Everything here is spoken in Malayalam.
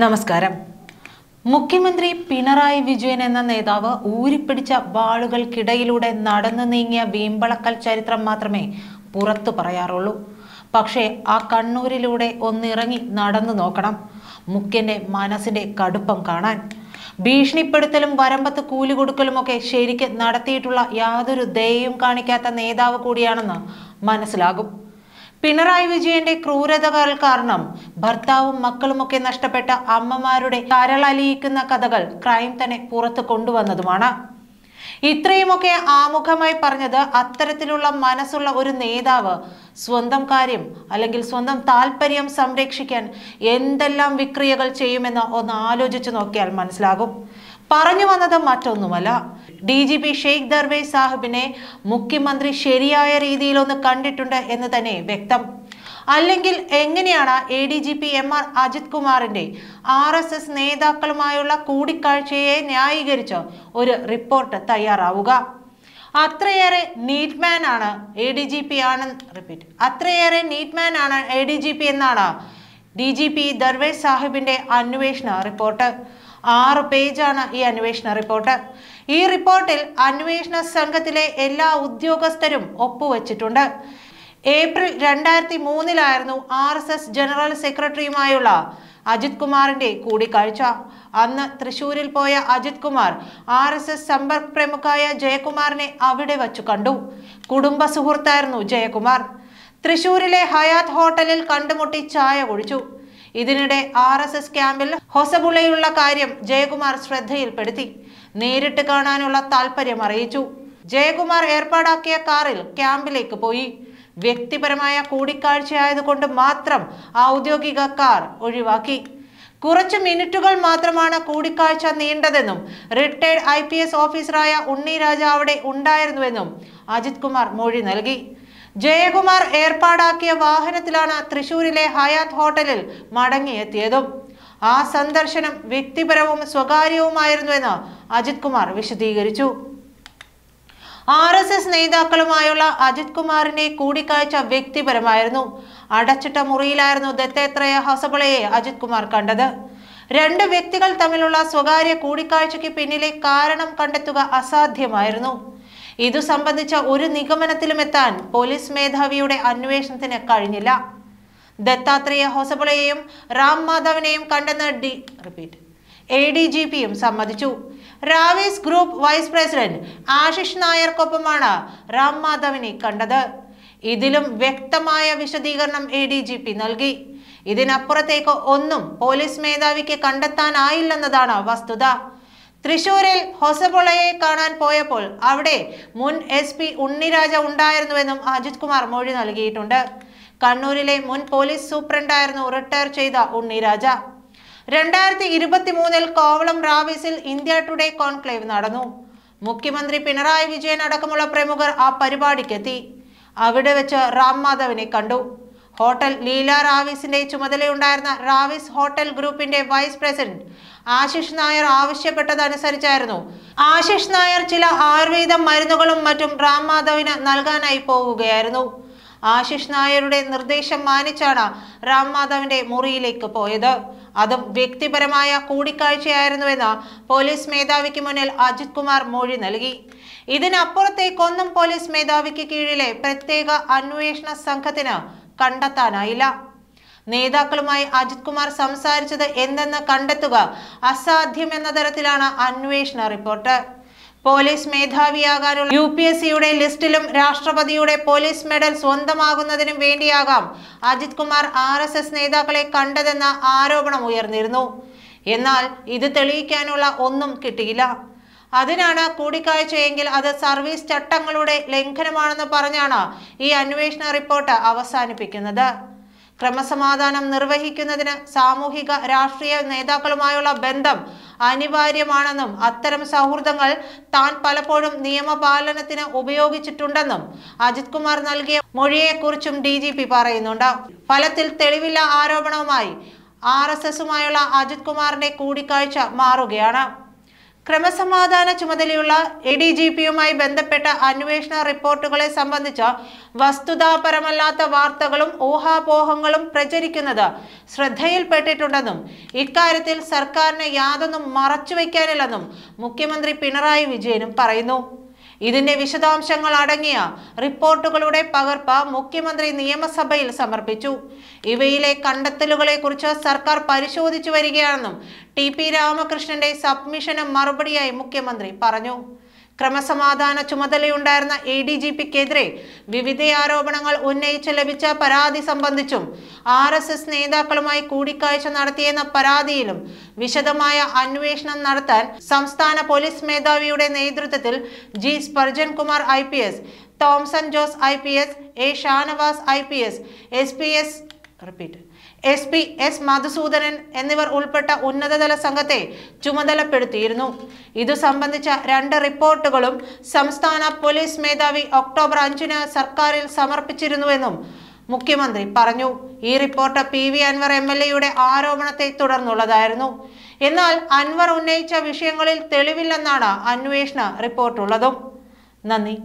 നമസ്കാരം മുഖ്യമന്ത്രി പിണറായി വിജയൻ എന്ന നേതാവ് ഊരിപ്പിടിച്ച വാളുകൾക്കിടയിലൂടെ നടന്നു നീങ്ങിയ വീമ്പളക്കൽ ചരിത്രം മാത്രമേ പുറത്തു പറയാറുള്ളൂ പക്ഷേ ആ കണ്ണൂരിലൂടെ ഒന്നിറങ്ങി നടന്നു നോക്കണം മുഖ്യന്റെ മനസ്സിന്റെ കടുപ്പം കാണാൻ ഭീഷണിപ്പെടുത്തലും വരമ്പത്ത് കൂലി കൊടുക്കലുമൊക്കെ ശരിക്ക് നടത്തിയിട്ടുള്ള യാതൊരു ദയയും കാണിക്കാത്ത നേതാവ് കൂടിയാണെന്ന് മനസ്സിലാകും പിണറായി വിജയന്റെ ക്രൂരതകൾ കാരണം ഭർത്താവും മക്കളുമൊക്കെ നഷ്ടപ്പെട്ട അമ്മമാരുടെ കരളലിയിക്കുന്ന കഥകൾ ക്രൈം തന്നെ പുറത്തു കൊണ്ടുവന്നതുമാണ് ഇത്രയുമൊക്കെ ആമുഖമായി പറഞ്ഞത് അത്തരത്തിലുള്ള മനസ്സുള്ള ഒരു നേതാവ് സ്വന്തം കാര്യം അല്ലെങ്കിൽ സ്വന്തം താല്പര്യം സംരക്ഷിക്കാൻ എന്തെല്ലാം വിക്രിയകൾ ചെയ്യുമെന്ന് ഒന്ന് ആലോചിച്ചു നോക്കിയാൽ മനസ്സിലാകും പറഞ്ഞു വന്നത് മറ്റൊന്നുമല്ല ഡി ജി പി ഷെയ്ഖ് ദർവേ സാഹിബിനെ മുഖ്യമന്ത്രി ശരിയായ രീതിയിലൊന്ന് കണ്ടിട്ടുണ്ട് എന്ന് തന്നെ വ്യക്തം അല്ലെങ്കിൽ എങ്ങനെയാണ് A D G P M R Ajith കുമാറിന്റെ ആർ എസ് എസ് നേതാക്കളുമായുള്ള കൂടിക്കാഴ്ചയെ ന്യായീകരിച്ച് ഒരു റിപ്പോർട്ട് തയ്യാറാവുക അത്രയേറെ നീറ്റ്മാൻ ആണ് എ ഡി ജി പി ആണെന്ന് റിപ്പീറ്റ് അത്രയേറെ നീറ്റ്മാൻ ആണ് എ ഡി ജി പി എന്നാണ് ഡി ജി പി ദർവേ സാഹിബിന്റെ അന്വേഷണ റിപ്പോർട്ട് ആറ് പേജാണ് ഈ അന്വേഷണ റിപ്പോർട്ട് ഈ റിപ്പോർട്ടിൽ അന്വേഷണ സംഘത്തിലെ എല്ലാ ഉദ്യോഗസ്ഥരും ഒപ്പുവെച്ചിട്ടുണ്ട് ഏപ്രിൽ രണ്ടായിരത്തി മൂന്നിലായിരുന്നു ആർ എസ് എസ് ജനറൽ സെക്രട്ടറിയുമായുള്ള അജിത് കുമാറിന്റെ കൂടിക്കാഴ്ച അന്ന് തൃശൂരിൽ പോയ Ajith Kumar R S S സമ്പർക്ക് പ്രമുഖായ ജയകുമാറിനെ അവിടെ വച്ചു കണ്ടു കുടുംബ സുഹൃത്തായിരുന്നു ജയകുമാർ തൃശൂരിലെ ഹയാത്ത് ഹോട്ടലിൽ കണ്ടുമുട്ടി ചായ കുടിച്ചു ഇതിനിടെ ആർ എസ് എസ് ക്യാമ്പിൽ ഹൊസബുള്ളയുള്ള കാര്യം ജയകുമാർ ശ്രദ്ധയിൽപ്പെടുത്തി നേരിട്ട് കാണാനുള്ള താല്പര്യം അറിയിച്ചു ജയകുമാർ ഏർപ്പാടാക്കിയ കാറിൽ ക്യാമ്പിലേക്ക് പോയി വ്യക്തിപരമായ കൂടിക്കാഴ്ചയായതുകൊണ്ട് മാത്രം ഔദ്യോഗിക കാർ ഒഴിവാക്കി കുറച്ച് മിനിറ്റുകൾ മാത്രമാണ് കൂടിക്കാഴ്ച നീണ്ടതെന്നും റിട്ടയർഡ് ഐ പി എസ് ഓഫീസറായ ഉണ്ണി രാജ അവിടെ ഉണ്ടായിരുന്നുവെന്നും അജിത് കുമാർ മൊഴി നൽകി ജയകുമാർ ഏർപ്പാടാക്കിയ വാഹനത്തിലാണ് തൃശൂരിലെ ഹയാത്ത് ഹോട്ടലിൽ മടങ്ങിയെത്തിയതും ആ സന്ദർശനം വ്യക്തിപരവും സ്വകാര്യവുമായിരുന്നുവെന്ന് അജിത് കുമാർ വിശദീകരിച്ചു ആർ എസ് എസ് നേതാക്കളുമായുള്ള അജിത് കുമാറിന്റെ കൂടിക്കാഴ്ച വ്യക്തിപരമായിരുന്നു അടച്ചിട്ട മുറിയിലായിരുന്നു ദത്തേത്രയ ഹസബളയെ അജിത് കുമാർ കണ്ടത് രണ്ട് വ്യക്തികൾ തമ്മിലുള്ള സ്വകാര്യ കൂടിക്കാഴ്ചയ്ക്ക് പിന്നിലെ കാരണം കണ്ടെത്തുക അസാധ്യമായിരുന്നു ഇതു സംബന്ധിച്ച ഒരു നിഗമനത്തിലും എത്താൻ പോലീസ് മേധാവിയുടെ അന്വേഷണത്തിന് കഴിഞ്ഞില്ല ദത്താത്രേയ ഹോസബളയെയും റാം മാധവനെയും കണ്ടെന്ന് D repeat A D G പിയും സമ്മതിച്ചു Raviz group vice president Ashish നായർക്കൊപ്പമാണ് റാം മാധവനെ കണ്ടത് ഇതിലും വ്യക്തമായ വിശദീകരണം എ ഡി ജി പി നൽകി ഇതിനപ്പുറത്തേക്ക് ഒന്നും പോലീസ് മേധാവിക്ക് കണ്ടെത്താനായില്ലെന്നതാണ് വസ്തുത തൃശൂരിൽ ഹൊസബൊളയെ കാണാൻ പോയപ്പോൾ അവിടെ മുൻ എസ് പി ഉണ്ണിരാജ ഉണ്ടായിരുന്നുവെന്നും അജിത് കുമാർ മൊഴി നൽകിയിട്ടുണ്ട് കണ്ണൂരിലെ മുൻ പോലീസ് സൂപ്രണ്ടായിരുന്നു റിട്ടയർ ചെയ്ത ഉണ്ണിരാജ രണ്ടായിരത്തി ഇരുപത്തി മൂന്നിൽ കോവളം റാവീസിൽ ഇന്ത്യ ടുഡേ കോൺക്ലേവ് നടന്നു മുഖ്യമന്ത്രി പിണറായി വിജയൻ അടക്കമുള്ള പ്രമുഖർ ആ പരിപാടിക്കെത്തി അവിടെ വെച്ച് റാം മാധവിനെ കണ്ടു ഹോട്ടൽ ലീല റാവിസിന്റെ ചുമതലയുണ്ടായിരുന്ന റാവിസ് ഹോട്ടൽ ഗ്രൂപ്പിന്റെ വൈസ് പ്രസിഡന്റ് ആശിഷ് നായർ ആവശ്യപ്പെട്ടതനുസരിച്ചായിരുന്നു ആശിഷ് നായർ ചില ആയുർവേദ മരുന്നുകളും മറ്റും റാം മാധവിന് നൽകാനായി പോവുകയായിരുന്നു ആശിഷ് നായരുടെ നിർദ്ദേശം മാനിച്ചാണ് റാം മാധവിന്റെ മുറിയിലേക്ക് പോയത് അതും വ്യക്തിപരമായ കൂടിക്കാഴ്ചയായിരുന്നുവെന്ന് പോലീസ് മേധാവിക്ക് മുന്നിൽ അജിത് കുമാർ മൊഴി നൽകി ഇതിനപ്പുറത്തേക്കൊന്നും പോലീസ് മേധാവിക്ക് കീഴിലെ പ്രത്യേക അന്വേഷണ സംഘത്തിന് കണ്ടെത്താനായില്ല നേതാക്കളുമായി അജിത് കുമാർ സംസാരിച്ചത് എന്തെന്ന് കണ്ടെത്തുക എന്ന തരത്തിലാണ് അന്വേഷണ റിപ്പോർട്ട് പോലീസ് മേധാവിയാകാനുള്ള യു പി എസ് സിയുടെ ലിസ്റ്റിലും രാഷ്ട്രപതിയുടെ പോലീസ് മെഡൽ സ്വന്തമാകുന്നതിനും വേണ്ടിയാകാം Ajith Kumar R S S നേതാക്കളെ കണ്ടതെന്ന ആരോപണം ഉയർന്നിരുന്നു എന്നാൽ ഇത് തെളിയിക്കാനുള്ള ഒന്നും കിട്ടിയില്ല അതിനാണ് കൂടിക്കാഴ്ചയെങ്കിൽ അത് സർവീസ് ചട്ടങ്ങളുടെ ലംഘനമാണെന്ന് പറഞ്ഞാണ് ഈ അന്വേഷണ റിപ്പോർട്ട് അവസാനിപ്പിക്കുന്നത് ക്രമസമാധാനം നിർവഹിക്കുന്നതിന് സാമൂഹിക രാഷ്ട്രീയ നേതാക്കളുമായുള്ള ബന്ധം അനിവാര്യമാണെന്നും അത്തരം സൗഹൃദങ്ങൾ താൻ പലപ്പോഴും നിയമപാലനത്തിന് ഉപയോഗിച്ചിട്ടുണ്ടെന്നും അജിത് കുമാർ നൽകിയ മൊഴിയെക്കുറിച്ചും ഡി ജി പി പറയുന്നുണ്ട് ഫലത്തിൽ തെളിവില്ല ആരോപണവുമായി ആർ എസ് എസുമായുള്ള അജിത് കുമാറിന്റെ കൂടിക്കാഴ്ച മാറുകയാണ് ക്രമസമാധാന ചുമതലയുള്ള എ ഡി ജി പിയുമായി ബന്ധപ്പെട്ട അന്വേഷണ റിപ്പോർട്ടുകളെ സംബന്ധിച്ച വസ്തുതാപരമല്ലാത്ത വാർത്തകളും ഊഹാപോഹങ്ങളും പ്രചരിക്കുന്നത് ശ്രദ്ധയിൽപ്പെട്ടിട്ടുണ്ടെന്നും ഇക്കാര്യത്തിൽ സർക്കാരിന് യാതൊന്നും മറച്ചുവെക്കാനില്ലെന്നും മുഖ്യമന്ത്രി പിണറായി വിജയനും പറയുന്നു ഇതിന്റെ വിശദാംശങ്ങൾ അടങ്ങിയ റിപ്പോർട്ടുകളുടെ പകർപ്പ് മുഖ്യമന്ത്രി നിയമസഭയിൽ സമർപ്പിച്ചു ഇവയിലെ കുറിച്ച് സർക്കാർ പരിശോധിച്ചു വരികയാണെന്നും ടി പി രാമകൃഷ്ണന്റെ സബ്മിഷന് മറുപടിയായി മുഖ്യമന്ത്രി പറഞ്ഞു ക്രമസമാധാന ചുമതലയുണ്ടായിരുന്ന എ ഡി ജി പിക്കെതിരെ വിവിധ ആരോപണങ്ങൾ ഉന്നയിച്ച് ലഭിച്ച പരാതി സംബന്ധിച്ചും ആർ എസ് എസ് നേതാക്കളുമായി കൂടിക്കാഴ്ച നടത്തിയെന്ന പരാതിയിലും വിശദമായ അന്വേഷണം നടത്താൻ സംസ്ഥാന പോലീസ് മേധാവിയുടെ നേതൃത്വത്തിൽ G Sparjan Kumar I P S Thomson Jose I P S A Shanavas I P S S P S repeat S P S Madhusoodanan എന്നിവർ ഉൾപ്പെട്ട ഉന്നതതല സംഘത്തെ ചുമതലപ്പെടുത്തിയിരുന്നു ഇതു സംബന്ധിച്ച രണ്ട് റിപ്പോർട്ടുകളും സംസ്ഥാന പോലീസ് മേധാവി ഒക്ടോബർ അഞ്ചിന് സർക്കാരിൽ സമർപ്പിച്ചിരുന്നുവെന്നും മുഖ്യമന്ത്രി പറഞ്ഞു ഈ report P V Anvar M L എയുടെ ആരോപണത്തെ തുടർന്നുള്ളതായിരുന്നു എന്നാൽ അൻവർ ഉന്നയിച്ച വിഷയങ്ങളിൽ തെളിവില്ലെന്നാണ് അന്വേഷണ റിപ്പോർട്ടുള്ളതും നന്ദി